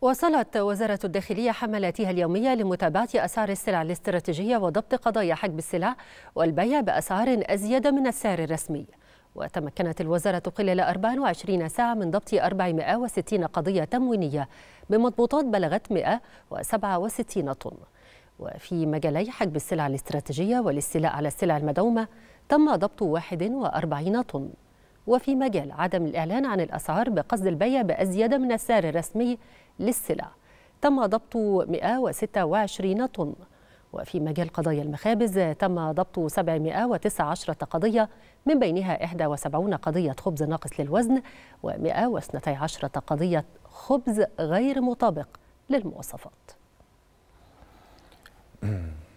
وصلت وزارة الداخلية حملاتها اليومية لمتابعة أسعار السلع الاستراتيجية وضبط قضايا حجب السلع والبيع بأسعار أزيد من السعر الرسمي وتمكنت الوزارة خلال 24 ساعة من ضبط 460 قضية تموينية بمضبوطات بلغت 167 طن وفي مجالي حجب السلع الاستراتيجية والاستيلاء على السلع المدعومة تم ضبط 41 طن وفي مجال عدم الإعلان عن الأسعار بقصد البيع بأزيد من السعر الرسمي للسلع تم ضبط 126 طن وفي مجال قضايا المخابز تم ضبط 719 قضية من بينها 71 قضية خبز ناقص للوزن و112 قضية خبز غير مطابق للمواصفات